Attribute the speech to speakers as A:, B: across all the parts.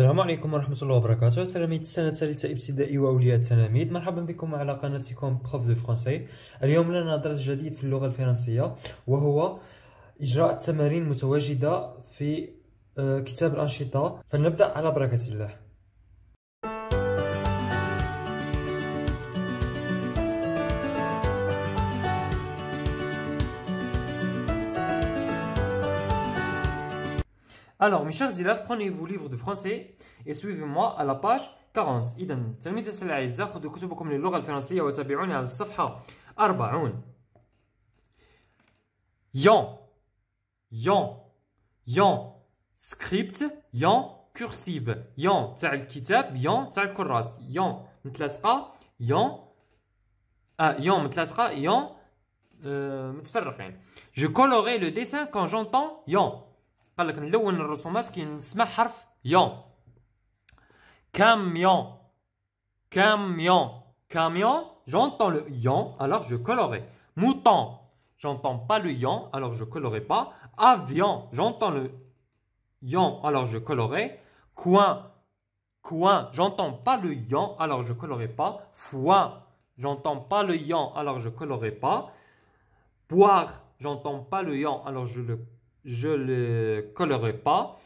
A: السلام عليكم ورحمة الله وبركاته تلاميذ السنة الثالثة ابتدائي وأولياء التلاميذ مرحبا بكم على قناتكم بروف دو فرونسي اليوم لنا درس جديد في اللغة الفرنسية وهو إجراء التمارين المتواجدة في كتاب الأنشطة فلنبدأ على بركة الله Alors, mes chers élèves, prenez vos livres de français et suivez-moi à la page 40. إذا تلاميذ السنة الأعزاء خذوا كتبكم للغة الفرنسية وتابعوني على الصفحة 40. Yan, yan, yan, script, yan, cursive, yan تاع الكتاب, yan تاع الكراس, yan متلاصقة, yan yon, يوم متلاصقة, yan متفرقين. Euh, Je colorerai le dessin quand j'entends yan camion camion camion j'entends le yon alors je colorais mouton j'entends pas le yon alors je colorais pas avion j'entends le yon alors je colorais coin coin j'entends pas le yon alors je colorais pas foin j'entends pas le yon alors je colorais pas poire j'entends pas le yon alors je le je le colorerai pas.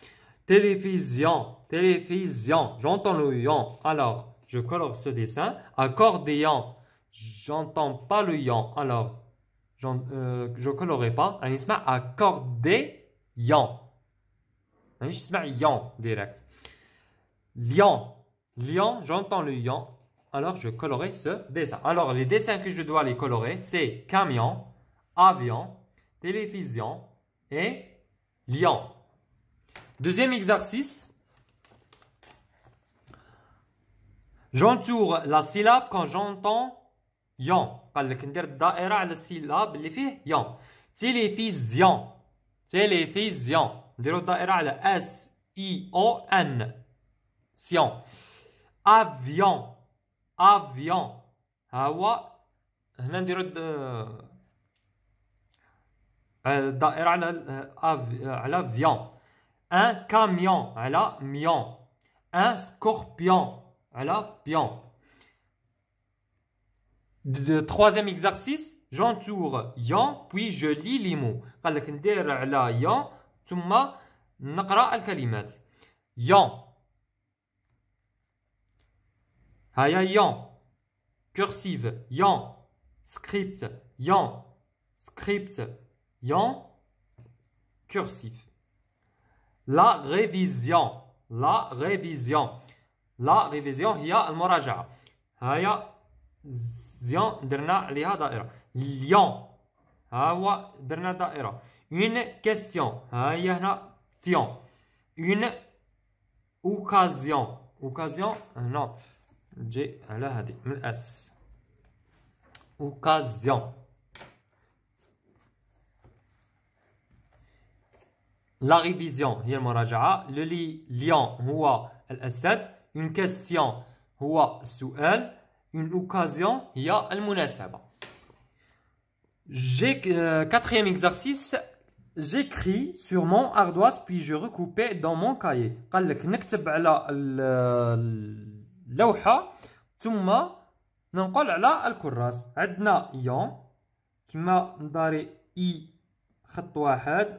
A: Télévision, télévision, j'entends le yon, alors je colore ce dessin. Accordéon, j'entends pas le yon, alors euh, je colorerai pas. Un isma accordéon. Un yon direct. Lion, lion, j'entends le yon. alors je colorerai ce dessin. Alors les dessins que je dois les colorer, c'est camion, avion, télévision, et Deuxième exercice. J'entoure la syllabe quand j'entends yon. par le dis daera la syllabe, les filles yon. Télévision. Télévision. Dire daera la S-I-O-N. Sion. Avion. Avion. Hawa. Je euh, euh, avion. Euh, Un camion, ala mion. Un scorpion, ala pion. Troisième exercice, j'entoure yon, puis je lis les mots. قالك ندير على yon, ثم نقرا الكلمات. Yon. هيا yon. Cursive, yon. Script, yon. Script, Lien cursif. La révision. La révision. La révision, il y a un moraja. Aya, zion, derna, liha daera. Lion. Awa, derna daera. Une question. Aya, na, tion. Une occasion. Occasion, non. J'ai, la hadi, m'as. Occasion. la révision هي المراجعة لو ليون هو الاسد اون كاستيون هو السؤال اون اوكازيون هي المناسبة Quatrième exercice, j'écris sur mon ardoise puis je recoupais dans mon cahier. قال لك نكتب على اللوحة ثم ننقل على الكراس. عندنا يون كما داري اي خط واحد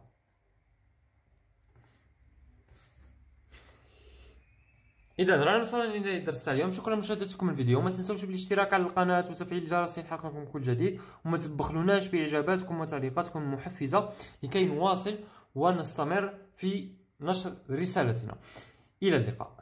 A: اذا رانا وصلنا الى تاع اليوم شكرا لمشاهدتكم الفيديو ما تنساوش بالاشتراك على القناه وتفعيل الجرس ليلحقكم كل جديد وما تبخلوناش باعجاباتكم وتعليقاتكم المحفزه لكي نواصل ونستمر في نشر رسالتنا الى اللقاء